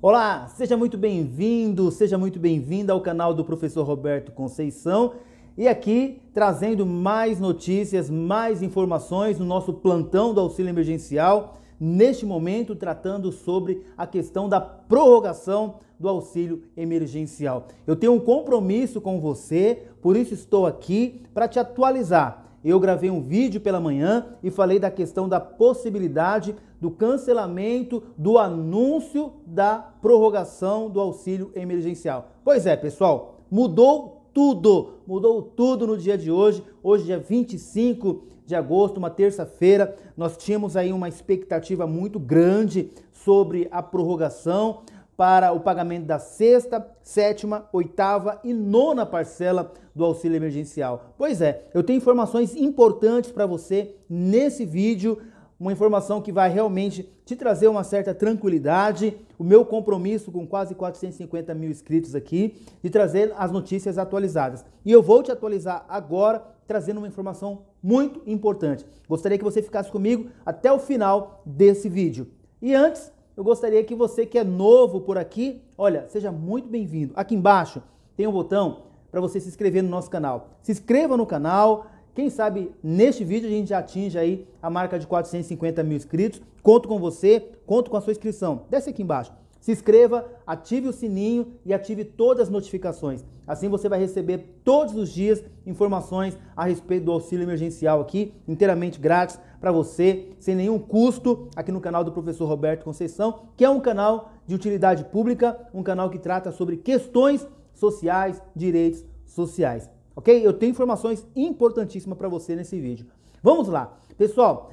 Olá, seja muito bem-vindo, seja muito bem-vinda ao canal do professor Roberto Conceição e aqui trazendo mais notícias, mais informações no nosso plantão do auxílio emergencial. Neste momento, tratando sobre a questão da prorrogação do auxílio emergencial. Eu tenho um compromisso com você, por isso estou aqui para te atualizar eu gravei um vídeo pela manhã e falei da questão da possibilidade do cancelamento do anúncio da prorrogação do auxílio emergencial. Pois é, pessoal, mudou tudo, mudou tudo no dia de hoje. Hoje, dia 25 de agosto, uma terça-feira, nós tínhamos aí uma expectativa muito grande sobre a prorrogação para o pagamento da sexta, sétima, oitava e nona parcela do auxílio emergencial. Pois é, eu tenho informações importantes para você nesse vídeo, uma informação que vai realmente te trazer uma certa tranquilidade, o meu compromisso com quase 450 mil inscritos aqui, de trazer as notícias atualizadas. E eu vou te atualizar agora, trazendo uma informação muito importante. Gostaria que você ficasse comigo até o final desse vídeo. E antes, eu gostaria que você que é novo por aqui, olha, seja muito bem-vindo. Aqui embaixo tem um botão para você se inscrever no nosso canal. Se inscreva no canal. Quem sabe neste vídeo a gente já atinge aí a marca de 450 mil inscritos. Conto com você, conto com a sua inscrição. Desce aqui embaixo. Se inscreva, ative o sininho e ative todas as notificações. Assim você vai receber todos os dias informações a respeito do auxílio emergencial aqui, inteiramente grátis para você, sem nenhum custo, aqui no canal do professor Roberto Conceição, que é um canal de utilidade pública, um canal que trata sobre questões sociais, direitos sociais. Ok? Eu tenho informações importantíssimas para você nesse vídeo. Vamos lá. Pessoal,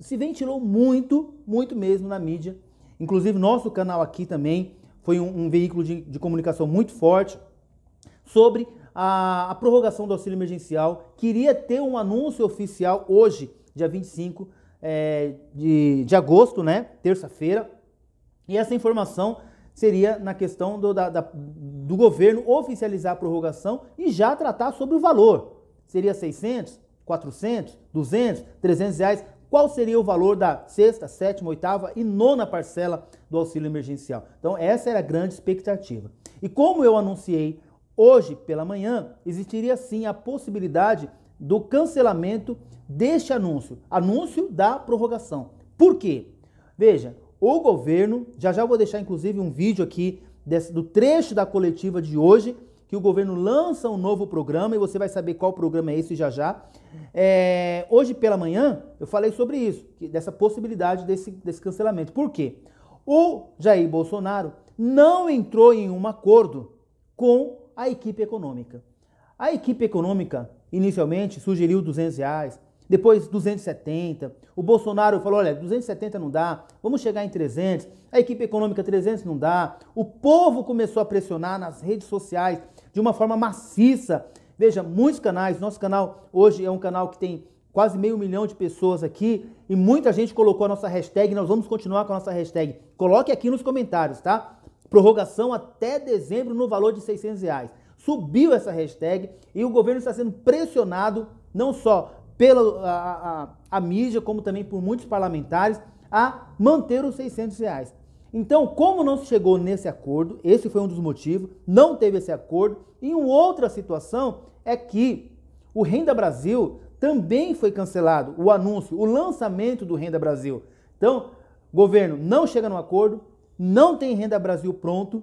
se ventilou muito, muito mesmo na mídia. Inclusive, nosso canal aqui também foi um, um veículo de, de, comunicação muito forte sobre a, a prorrogação do auxílio emergencial. Queria ter um anúncio oficial hoje, dia 25 é, eh, de, de agosto, né? Terça-feira. E essa informação seria na questão do, da, da, do governo oficializar a prorrogação e já tratar sobre o valor. Seria 600, 400, 200, 300 reais? Qual seria o valor da sexta, sétima, oitava e nona parcela do auxílio emergencial? Então, essa era a grande expectativa. E como eu anunciei hoje pela manhã, existiria sim a possibilidade do cancelamento deste anúncio, anúncio da prorrogação. Por quê? Veja, o governo, já já vou deixar inclusive um vídeo aqui desse, do trecho da coletiva de hoje, que o governo lança um novo programa e você vai saber qual programa é esse já já. É, hoje pela manhã eu falei sobre isso, dessa possibilidade desse, desse cancelamento. Por quê? O Jair Bolsonaro não entrou em um acordo com a equipe econômica. A equipe econômica inicialmente sugeriu 200 reais, depois 270. O Bolsonaro falou: olha, 270 não dá, vamos chegar em 300. A equipe econômica 300 não dá. O povo começou a pressionar nas redes sociais de uma forma maciça. Veja, muitos canais, nosso canal hoje é um canal que tem quase meio milhão de pessoas aqui e muita gente colocou a nossa hashtag. Nós vamos continuar com a nossa hashtag. Coloque aqui nos comentários, tá? Prorrogação até dezembro no valor de 600 reais. Subiu essa hashtag e o governo está sendo pressionado não só pela a, a, a mídia, como também por muitos parlamentares, a manter os 600 reais. Então, como não se chegou nesse acordo, esse foi um dos motivos, não teve esse acordo. E uma outra situação é que o Renda Brasil também foi cancelado, o anúncio, o lançamento do Renda Brasil. Então, governo não chega no acordo, não tem Renda Brasil pronto,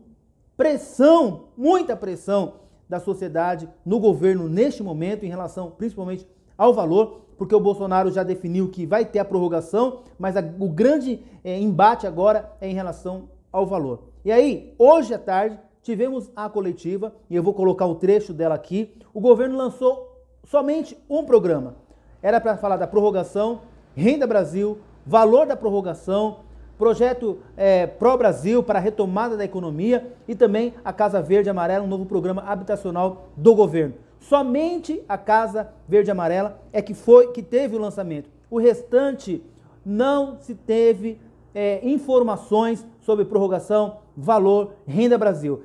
pressão, muita pressão da sociedade no governo neste momento em relação principalmente ao valor, porque o Bolsonaro já definiu que vai ter a prorrogação, mas a, o grande é, embate agora é em relação ao valor. E aí, hoje à tarde, tivemos a coletiva, e eu vou colocar o um trecho dela aqui. O governo lançou somente um programa. Era para falar da prorrogação, Renda Brasil, valor da prorrogação, projeto é, Brasil para a retomada da economia e também a Casa Verde Amarela, um novo programa habitacional do governo. Somente a Casa Verde Amarela é que foi que teve o lançamento. O restante não se teve é, informações sobre prorrogação, valor, renda Brasil.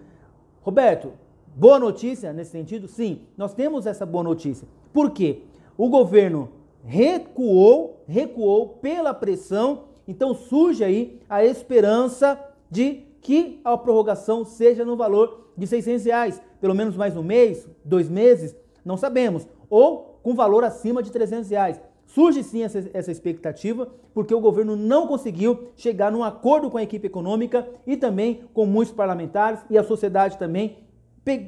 Roberto, boa notícia nesse sentido? Sim, nós temos essa boa notícia. Por quê? O governo recuou, recuou pela pressão, então surge aí a esperança de que a prorrogação seja no valor de 600 reais pelo menos mais um mês, dois meses, não sabemos. Ou com valor acima de 300 reais. Surge sim essa, essa, expectativa, porque o governo não conseguiu chegar num acordo com a equipe econômica e também com muitos parlamentares e a sociedade também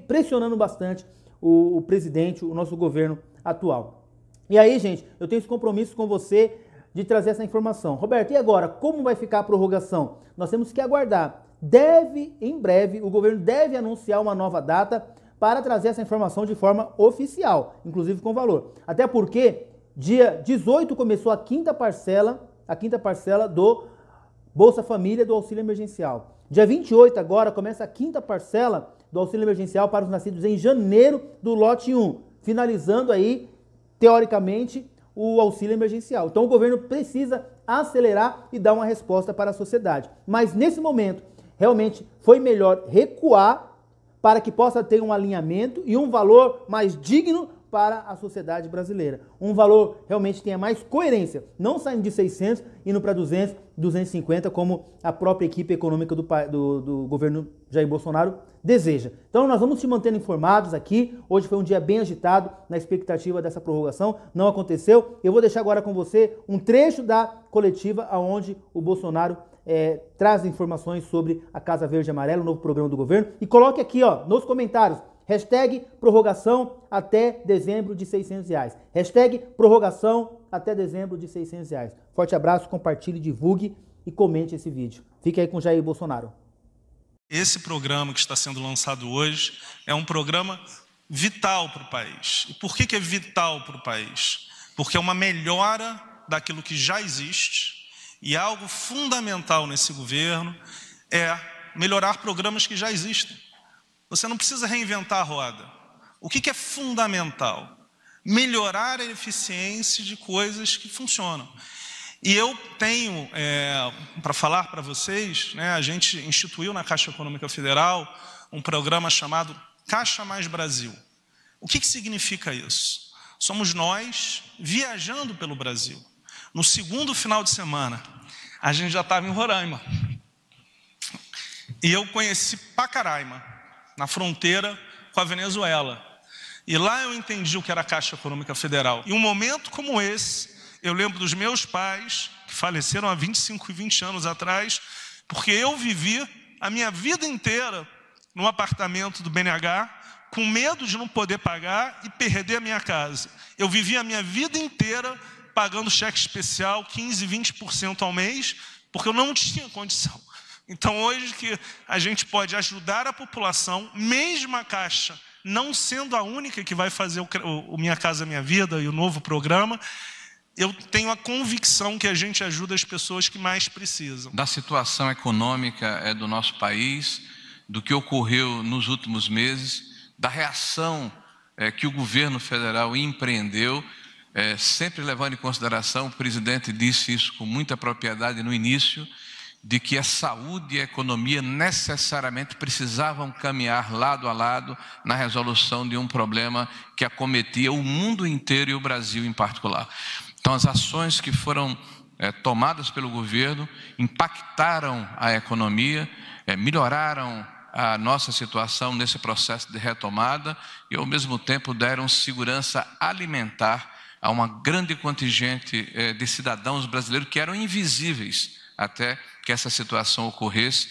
pressionando bastante o, o presidente, o nosso governo atual. E aí, gente, eu tenho esse compromisso com você de trazer essa informação. Roberto, e agora? Como vai ficar a prorrogação? Nós temos que aguardar deve, em breve, o governo deve anunciar uma nova data para trazer essa informação de forma oficial, inclusive com valor. Até porque dia 18 começou a quinta parcela, a quinta parcela do Bolsa Família do auxílio emergencial. Dia 28 agora começa a quinta parcela do auxílio emergencial para os nascidos em janeiro do lote 1, finalizando aí teoricamente o auxílio emergencial. Então o governo precisa acelerar e dar uma resposta para a sociedade. Mas nesse momento Realmente foi melhor recuar para que possa ter um alinhamento e um valor mais digno para a sociedade brasileira. Um valor realmente tenha mais coerência, não saindo de 600, indo para 200, 250, como a própria equipe econômica do, do, do, governo Jair Bolsonaro deseja. Então nós vamos te mantendo informados aqui. Hoje foi um dia bem agitado na expectativa dessa prorrogação, não aconteceu. Eu vou deixar agora com você um trecho da coletiva aonde o Bolsonaro é, traz informações sobre a Casa Verde e Amarela, o novo programa do governo. E coloque aqui ó, nos comentários Hashtag prorrogação até dezembro de 600 reais. Hashtag prorrogação até dezembro de 600 reais. Forte abraço, compartilhe, divulgue e comente esse vídeo. Fique aí com Jair Bolsonaro. Esse programa que está sendo lançado hoje é um programa vital para o país. E por que, que é vital para o país? Porque é uma melhora daquilo que já existe e algo fundamental nesse governo é melhorar programas que já existem. Você não precisa reinventar a roda. O que, é fundamental? Melhorar a eficiência de coisas que funcionam. E eu tenho, é, para falar para vocês, né, a gente instituiu na Caixa Econômica Federal um programa chamado Caixa Mais Brasil. O que, que significa isso? Somos nós viajando pelo Brasil. No segundo final de semana, a gente já estava em Roraima. E eu conheci Pacaraima na fronteira com a Venezuela. E lá eu entendi o que era a Caixa Econômica Federal. E um momento como esse, eu lembro dos meus pais, que faleceram há 25 e 20 anos atrás, porque eu vivi a minha vida inteira no apartamento do BNH, com medo de não poder pagar e perder a minha casa. Eu vivi a minha vida inteira pagando cheque especial 15, 20% ao mês, porque eu não tinha condição. Então, hoje que a gente pode ajudar a população, mesma caixa, não sendo a única que vai fazer o, o Minha Casa Minha Vida e o novo programa, eu tenho a convicção que a gente ajuda as pessoas que mais precisam. Da situação econômica é, do nosso país, do que ocorreu nos últimos meses, da reação é, que o governo federal empreendeu, é, sempre levando em consideração, o presidente disse isso com muita propriedade no início, de que a saúde e a economia necessariamente precisavam caminhar lado a lado na resolução de um problema que acometia o mundo inteiro e o Brasil em particular. Então, as ações que foram é, tomadas pelo governo impactaram a economia, é, melhoraram a nossa situação nesse processo de retomada e, ao mesmo tempo, deram segurança alimentar a uma grande contingente é, de cidadãos brasileiros que eram invisíveis até que essa situação ocorresse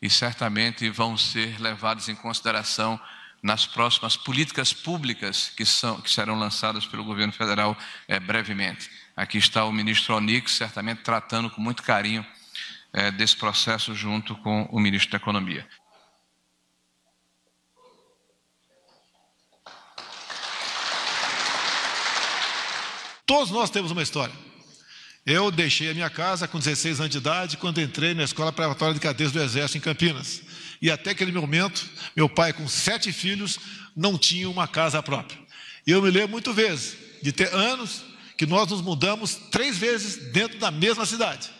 e certamente vão ser levados em consideração nas próximas políticas públicas que, são, que serão lançadas pelo governo federal é, brevemente. Aqui está o ministro Onix, certamente tratando com muito carinho é, desse processo junto com o ministro da Economia. Todos nós temos uma história. Eu deixei a minha casa com 16 anos de idade quando entrei na Escola Preparatória de Cadeias do Exército em Campinas. E até aquele momento, meu pai, com sete filhos, não tinha uma casa própria. E eu me lembro muitas vezes de ter anos que nós nos mudamos três vezes dentro da mesma cidade.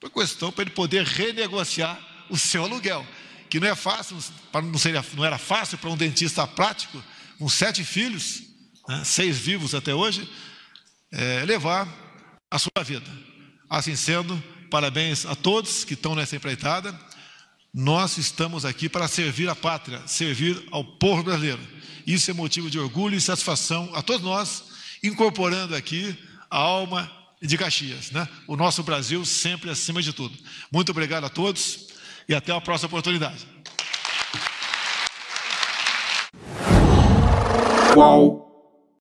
Foi questão para ele poder renegociar o seu aluguel, que não é fácil, não, seria, não era fácil para um dentista prático, com sete filhos, né, seis vivos até hoje, é, levar a sua vida. Assim sendo, parabéns a todos que estão nessa empreitada. Nós estamos aqui para servir a pátria, servir ao povo brasileiro. Isso é motivo de orgulho e satisfação a todos nós, incorporando aqui a alma de Caxias, né? O nosso Brasil sempre acima de tudo. Muito obrigado a todos e até a próxima oportunidade. Qual?